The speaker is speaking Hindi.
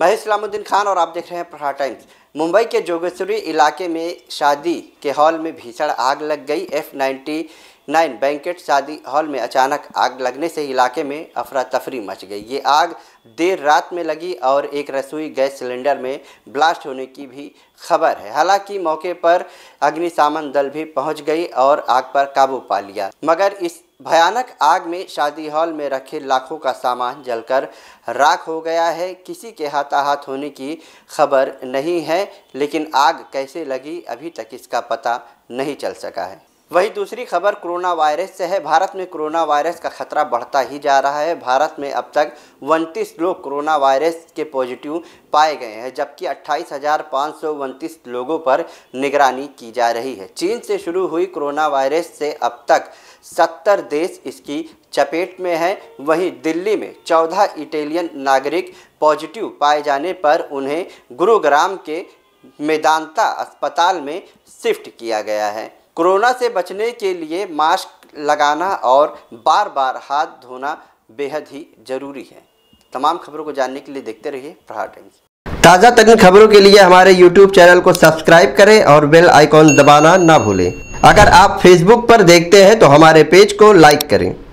मैं इस्लामुद्दीन खान और आप देख रहे हैं प्रहार टाइम्स मुंबई के जोगेश्वरी इलाके में शादी के हॉल में भीषण आग लग गई एफ नाइन्टी नाइन बैंकेट शादी हॉल में अचानक आग लगने से इलाके में अफरा तफरी मच गई ये आग देर रात में लगी और एक रसोई गैस सिलेंडर में ब्लास्ट होने की भी खबर है हालांकि मौके पर अग्निशामन दल भी पहुंच गई और आग पर काबू पा लिया मगर इस भयानक आग में शादी हॉल में रखे लाखों का सामान जलकर राख हो गया है किसी के हाथाहाथ होने की खबर नहीं है लेकिन आग कैसे लगी अभी तक इसका पता नहीं चल सका है वहीं दूसरी खबर कोरोना वायरस से है भारत में कोरोना वायरस का खतरा बढ़ता ही जा रहा है भारत में अब तक उनतीस लोग कोरोना वायरस के पॉजिटिव पाए गए हैं जबकि अट्ठाईस लोगों पर निगरानी की जा रही है चीन से शुरू हुई कोरोना वायरस से अब तक सत्तर देश इसकी चपेट में है वहीं दिल्ली में चौदह इटालियन नागरिक पॉजिटिव पाए जाने पर उन्हें गुरुग्राम के मेदांता अस्पताल में शिफ्ट किया गया है कोरोना से बचने के लिए मास्क लगाना और बार बार हाथ धोना बेहद ही जरूरी है तमाम खबरों को जानने के लिए देखते रहिए प्रहार टाइम्स ताज़ा तरीन खबरों के लिए हमारे यूट्यूब चैनल को सब्सक्राइब करें और बेल आइकॉन दबाना ना भूलें अगर आप फेसबुक पर देखते हैं तो हमारे पेज को लाइक करें